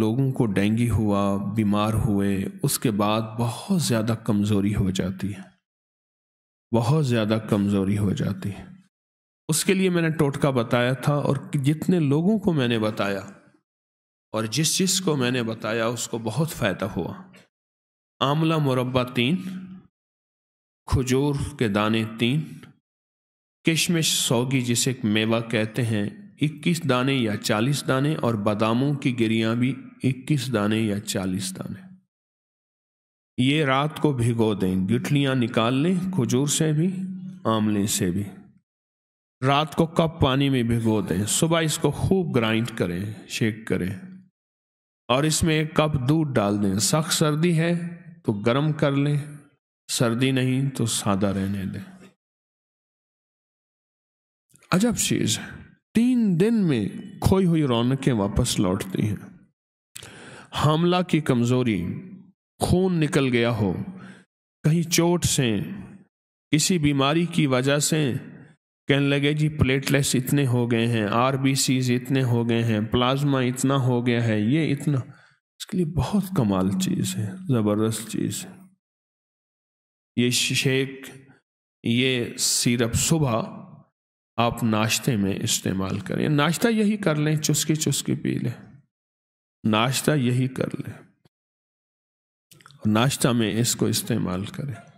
लोगों को डेंगू हुआ बीमार हुए उसके बाद बहुत ज़्यादा कमज़ोरी हो जाती है बहुत ज़्यादा कमज़ोरी हो जाती है उसके लिए मैंने टोटका बताया था और जितने लोगों को मैंने बताया और जिस जिस को मैंने बताया उसको बहुत फ़ायदा हुआ आंवला मुरबा तीन खजूर के दाने तीन किशमिश सौगी जिसे मेवा कहते हैं इक्कीस दाने या चालीस दाने और बादामों की गिरियां भी इक्कीस दाने या चालीस दाने ये रात को भिगो दें गिटलियां निकाल लें खजूर से भी आमले से भी रात को कप पानी में भिगो दें सुबह इसको खूब ग्राइंड करें शेक करें और इसमें एक कप दूध डाल दें सख्त सर्दी है तो गर्म कर लें सर्दी नहीं तो सादा रहने दें अजब चीज़ है दिन में खोई हुई रौनकें वापस लौटती हैं हमला की कमज़ोरी खून निकल गया हो कहीं चोट से किसी बीमारी की वजह से कहने लगे जी प्लेटलेट्स इतने हो गए हैं आर इतने हो गए हैं प्लाज्मा इतना हो गया है ये इतना इसके लिए बहुत कमाल चीज़ है ज़बरदस्त चीज़ है ये शेक ये सिरप सुबह आप नाश्ते में इस्तेमाल करें नाश्ता यही कर लें चुस्की चुस्की पी लें नाश्ता यही कर लें नाश्ता में इसको इस्तेमाल करें